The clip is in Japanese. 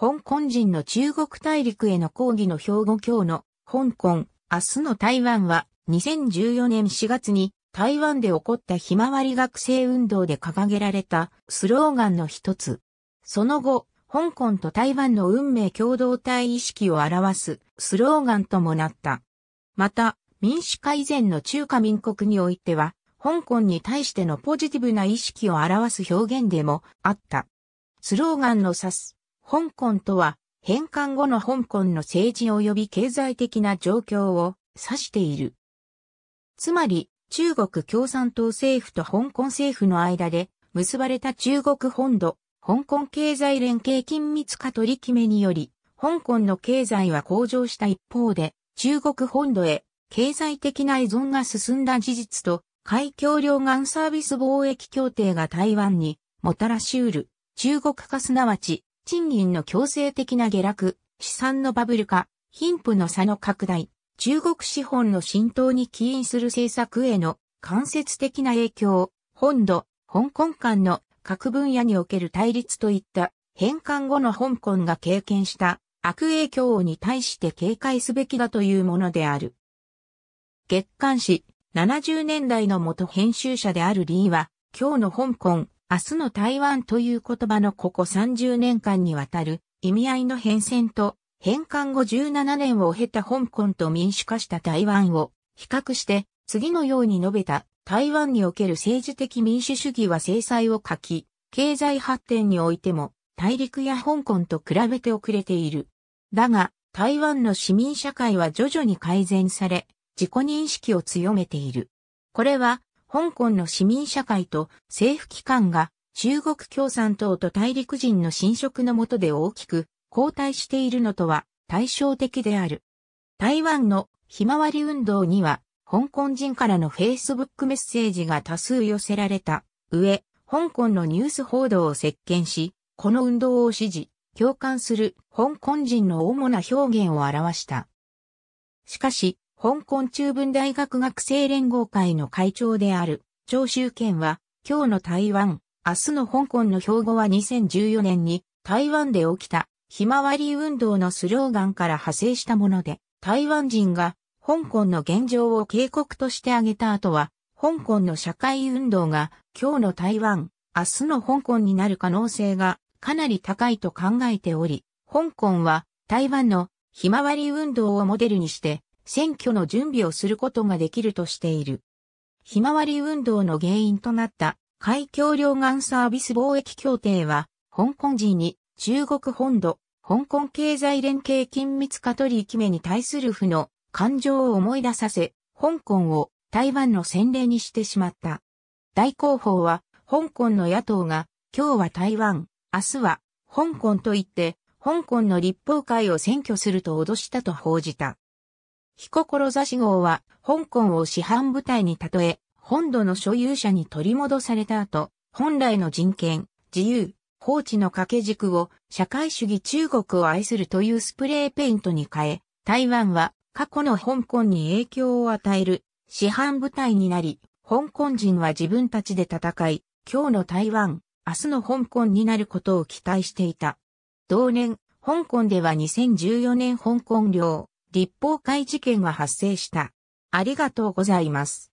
香港人の中国大陸への抗議の兵庫今日の香港、明日の台湾は2014年4月に台湾で起こったひまわり学生運動で掲げられたスローガンの一つ。その後、香港と台湾の運命共同体意識を表すスローガンともなった。また、民主化以前の中華民国においては、香港に対してのポジティブな意識を表す表現でもあった。スローガンの指す香港とは、返還後の香港の政治及び経済的な状況を指している。つまり、中国共産党政府と香港政府の間で結ばれた中国本土、香港経済連携緊密化取り決めにより、香港の経済は向上した一方で、中国本土へ経済的な依存が進んだ事実と、海峡両岸サービス貿易協定が台湾にもたらしうる中国化すなわち賃金の強制的な下落、資産のバブル化、貧富の差の拡大、中国資本の浸透に起因する政策への間接的な影響、本土、香港間の各分野における対立といった返還後の香港が経験した悪影響に対して警戒すべきだというものである。月刊誌70年代の元編集者であるリーは、今日の香港、明日の台湾という言葉のここ30年間にわたる意味合いの変遷と返還後17年を経た香港と民主化した台湾を比較して次のように述べた台湾における政治的民主主義は制裁を書き、経済発展においても大陸や香港と比べて遅れている。だが台湾の市民社会は徐々に改善され自己認識を強めている。これは香港の市民社会と政府機関が中国共産党と大陸人の侵食の下で大きく後退しているのとは対照的である。台湾のひまわり運動には、香港人からのフェイスブックメッセージが多数寄せられた上、香港のニュース報道を席巻し、この運動を支持、共感する香港人の主な表現を表した。しかし、香港中文大学学生連合会の会長である、長州県は、今日の台湾、明日の香港の標語は2014年に台湾で起きたひまわり運動のスローガンから派生したもので、台湾人が香港の現状を警告として挙げた後は、香港の社会運動が今日の台湾、明日の香港になる可能性がかなり高いと考えており、香港は台湾のひまわり運動をモデルにして選挙の準備をすることができるとしている。ひまわり運動の原因となった海峡両岸サービス貿易協定は、香港人に中国本土、香港経済連携緊密化取り決めに対する負の感情を思い出させ、香港を台湾の洗礼にしてしまった。大広報は、香港の野党が、今日は台湾、明日は香港と言って、香港の立法会を占拠すると脅したと報じた。彦志号は香港を市販部隊に例え、本土の所有者に取り戻された後、本来の人権、自由、放置の掛け軸を社会主義中国を愛するというスプレーペイントに変え、台湾は過去の香港に影響を与える市販部隊になり、香港人は自分たちで戦い、今日の台湾、明日の香港になることを期待していた。同年、香港では2014年香港領立法会事件が発生した。ありがとうございます。